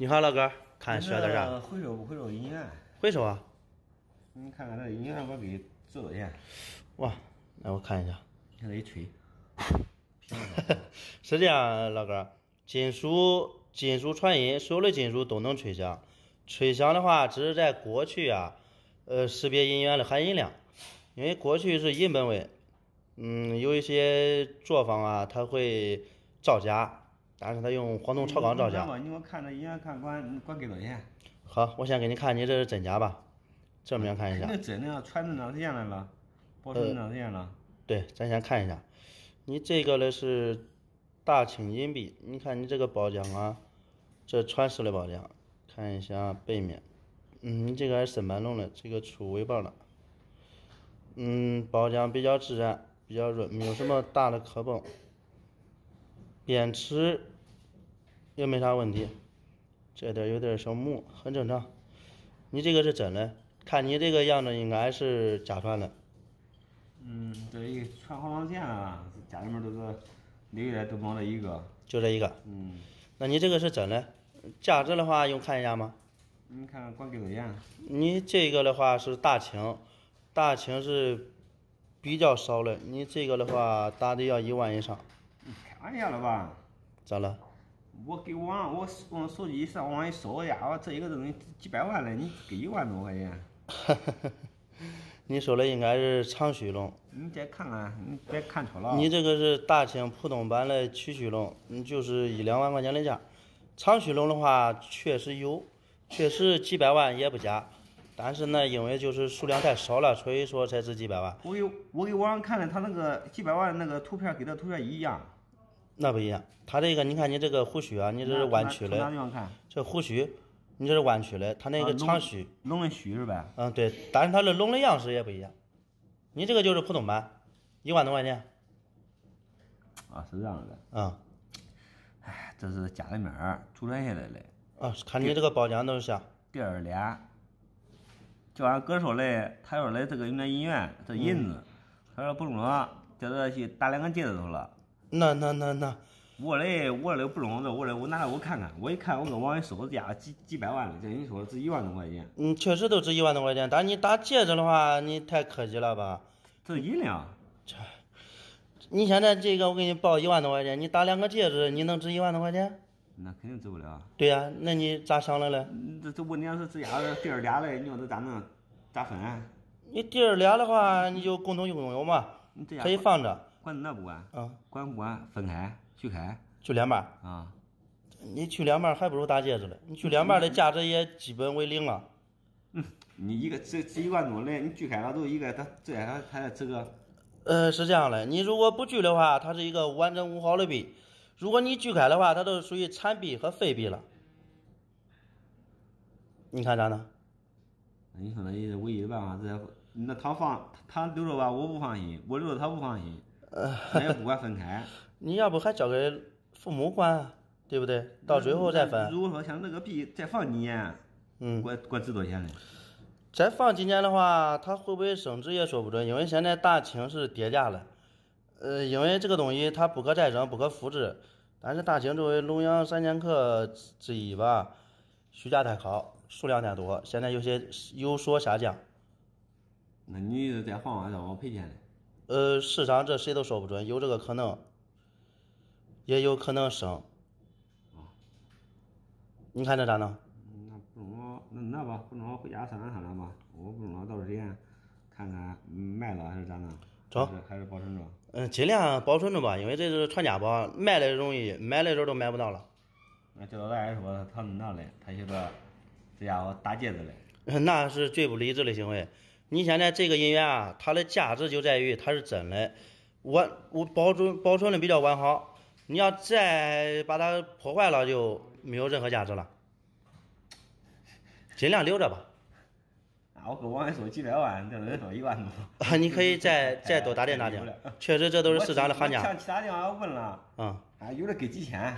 你好，老哥，看学的啥？回收不回收银元？回收啊！你看看这银元，我给多少钱？哇，来我看一下，你看这一吹，是这样，老哥，金属金属传音，所有的金属都能吹响。吹响的话，只是在过去啊，呃，识别银元的含银量，因为过去是银本位，嗯，有一些作坊啊，它会造假。但是他用黄铜超钢造假。你我看，一眼看管管给多少钱？好，我先给你看你这是真假吧，正面看一下。那真的，穿这么长时间来了，保存这么长时间了。对，咱先看一下，你这个嘞是大清银币，你看你这个包浆啊，这传世的包浆，看一下背面。嗯，你这个是深盘龙的，这个出尾巴了，嗯，包浆比较自然，比较润，没有什么大的磕碰。电池也没啥问题，这点有点小磨，很正常。你这个是真的？看你这个样子应该是家传的。嗯，这一传好长时间了，家里面都是，每个月都忙这一个，就这一个。嗯，那你这个是真的？价值的话用看一下吗？你看看光多少钱？你这个的话是大清，大清是比较少的，你这个的话打底要一万以上。开玩笑了吧？咋了？我给网，我我手机上网一搜，呀，伙，这一个东西几百万了，你给一万多块钱。你说的应该是长须龙。你再看看，你别看错了。你这个是大清普通版的曲须龙，你就是一两万块钱的价。长须龙的话，确实有，确实几百万也不假，但是那因为就是数量太少了，所以说才值几百万。我给，我给网上看了，他那个几百万那个图片，给的图片一样。那不一样，他这个你看你这个胡须啊，你这是弯曲的，这胡须你这是弯曲的，他那个长须，龙的须是呗？嗯，对，但是他的龙的样式也不一样。你这个就是普通版，一万多块钱。啊，是这样的。嗯，哎，这是家里面儿祖传下来的。啊，看你这个包浆都是啥？第二联，就俺哥说的，他说的这个有点银元，这银子，他说不中了，叫他去打两个戒指头了。那那那那，我嘞我嘞不中这，我嘞我拿来我看看，我一看我跟网上一搜，自家几几百万了，这你说值一万多块钱？嗯，确实都值一万多块钱。但是你打戒指的话，你太客气了吧？这是银两？这，你现在这个我给你报一万多块钱，你打两个戒指，你能值一万多块钱？那肯定值不了。对呀，那你咋想的嘞？这这问题要是自家弟儿俩嘞，你说这咋弄？咋分？啊？你弟儿俩的话，你就共同拥有嘛，可以放着。那不管啊，管不管？分开，锯开，锯两半啊？你锯两半还不如打戒指嘞。你锯两半的价值也基本为零了。嗯，你一个值值一万多嘞，你锯开了都一个，它这些它它这个。呃，是这样的，你如果不锯的话，它是一个完整无毫的币；如果你锯开的话，它都是属于残币和废币了。你看咋呢？那你说，那唯一的办法是？那他放他留着吧，我不放心，我留着他不放心。呃，也不管分开，你要不还交给父母管，对不对？到最后再分。如果说像那个币再放几年，嗯，管管值多少钱呢？再放几年的话，它会不会升值也说不准，因为现在大清是跌价了。呃，因为这个东西它不可再生、不可复制，但是大清作为龙阳三剑客之一吧，虚假太高，数量太多，现在有些有所下降。那你再放花让我赔钱嘞？呃，世上这谁都说不准，有这个可能，也有可能生。你看这咋弄？那不中那那吧，不中回家商量商量吧。我不中了，到时候看看卖了还是咋弄？走，还是保存着？嗯，尽量保存着吧，因为这是传家宝，卖了容易，买的时候都买不到了。那教导大爷说，他们那嘞，他媳妇这家伙打戒指嘞。那是最不理智的行为。你现在这个银元啊，它的价值就在于它是真的，完我保存保存的比较完好。你要再把它破坏了，就没有任何价值了。尽量留着吧。啊，我跟网友说几百万，这都说一万多。啊，你可以再 再多打点打点。确实，这都是市场的行家。像其他地方问了。嗯。啊，有的给几千，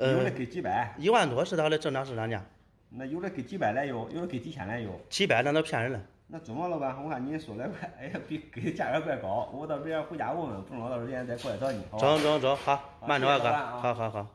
有的给几百，一万多是它的正常市场价。那有的给几百来有，有的给几千来有。几百那都骗人了。那中啊，老板，我看你说的哎呀，比给价格怪高，我到人家回家问问，不中到时间人再过来找你。中中中，好，慢走啊哥，好好好。